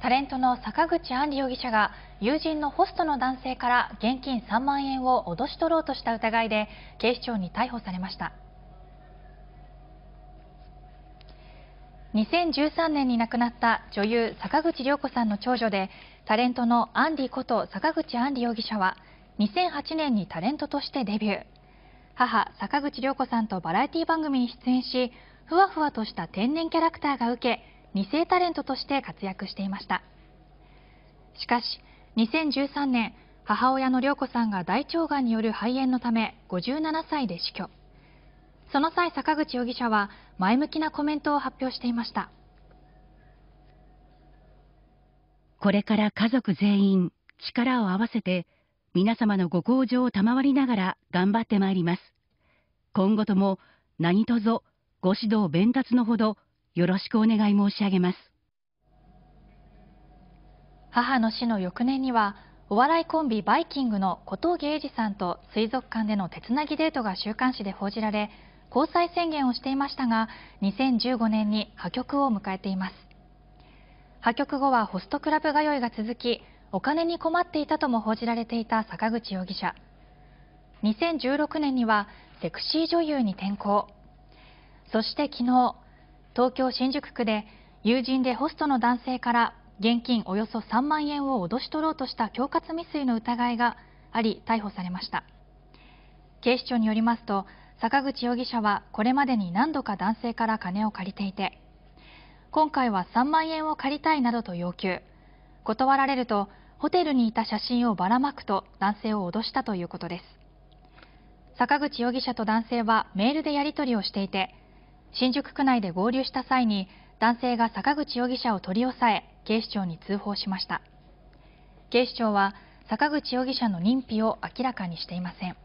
タレントの坂口安里容疑者が友人のホストの男性から現金3万円を脅し取ろうとした疑いで警視庁に逮捕されました2013年に亡くなった女優坂口涼子さんの長女でタレントのアンディこと坂口安里容疑者は2008年にタレントとしてデビュー母坂口涼子さんとバラエティ番組に出演しふわふわとした天然キャラクターが受け2世タレントとして活躍していましたしかし2013年母親の良子さんが大腸がんによる肺炎のため57歳で死去その際坂口容疑者は前向きなコメントを発表していましたこれから家族全員力を合わせて皆様のご向上を賜りながら頑張ってまいります今後とも何卒ご指導弁達のほどよろしくお願い申し上げます。母の死の翌年には、お笑いコンビバイキングの小峠英二さんと水族館での手つなぎデートが週刊誌で報じられ、交際宣言をしていましたが、2015年に破局を迎えています。破局後はホストクラブ通いが続き、お金に困っていたとも報じられていた坂口容疑者。2016年にはセクシー女優に転向。そして昨日、東京新宿区で友人でホストの男性から現金およそ3万円を脅し取ろうとした恐喝未遂の疑いがあり逮捕されました警視庁によりますと坂口容疑者はこれまでに何度か男性から金を借りていて今回は3万円を借りたいなどと要求断られるとホテルにいた写真をばらまくと男性を脅したということです坂口容疑者と男性はメールでやり取りをしていて新宿区内で合流した際に男性が坂口容疑者を取り押さえ警視庁に通報しました警視庁は坂口容疑者の認否を明らかにしていません